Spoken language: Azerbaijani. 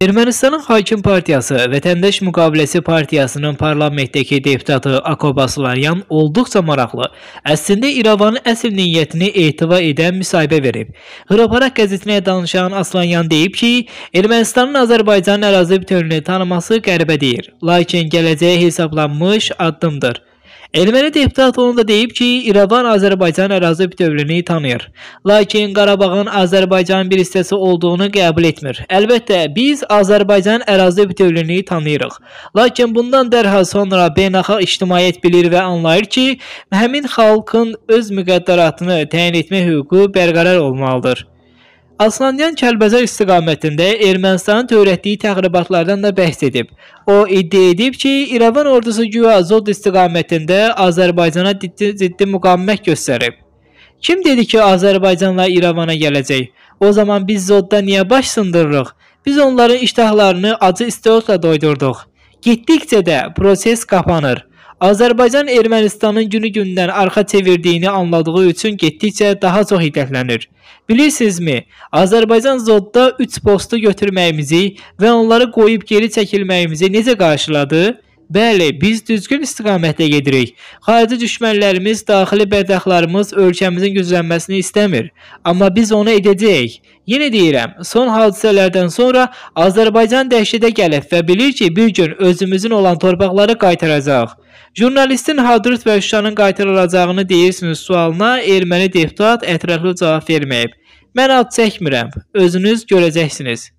Ermənistanın hakim partiyası Vətəndaş Müqaviləsi partiyasının parlamentdəki deputatı Akobaslaryan olduqca maraqlı, əslində İrəvanın əsl niyyətini ehtiva edən müsahibə verib. Hıraparaq qəzetinə danışan Aslanyan deyib ki, Ermənistanın Azərbaycanın ərazi bütövlüyünü tanıması qəribə deyir, lakin gələcəyə hesablanmış addımdır. Erməni deputat onu da deyib ki, İrəvan Azərbaycan ərazi bütövlüyünü tanıyır. Lakin Qarabağın Azərbaycanın bir hissəsi olduğunu qəbul etmir. Əlbəttə, biz Azərbaycan ərazi bütövlüyünü tanıyırıq. Lakin bundan dərhal sonra beynəlxalq ictimaiyyət bilir və anlayır ki, həmin xalqın öz müqəddəratını təyin etmək hüququ bərqərar olmalıdır. Aslanyan Kəlbəzər istiqamətində Ermənistanın törətdiyi təxribatlardan da bəhs edib. O iddia edib ki, İrəvan ordusu güya Zod istiqamətində Azərbaycana ciddi, ciddi müqavimət göstərib. Kim dedi ki, Azərbaycanla İrəvana gələcək? O zaman biz Zodda niyə baş sındırırıq? Biz onların iştahlarını acı istiotla doydurduq. Getdikcə də proses qapanır. Azərbaycan Ermənistanın günü-gündən arxa çevirdiyini anladığı üçün getdikcə daha çox hiddətlənir. Bilirsinizmi, Azərbaycan zodda 3 postu götürməyimizi və onları qoyub geri çəkilməyimizi necə qarşıladı? Bəli, biz düzgün istiqamətdə gedirik. Xarici düşmənlərimiz, daxili bədəxtlarımız ölkəmizin güclənməsini istəmir, amma biz onu edəcəyik. Yenə deyirəm, son hadisələrdən sonra Azərbaycan dəhşətə gəlib və bilir ki, bir gün özümüzün olan torpaqları qaytaracaq. Jurnalistin Hadrut və Şuşanın qaytarılacağını deyirsiniz sualına erməni deputat ətraflı cavab verməyib. Mən ad çəkmirəm, özünüz görəcəksiniz.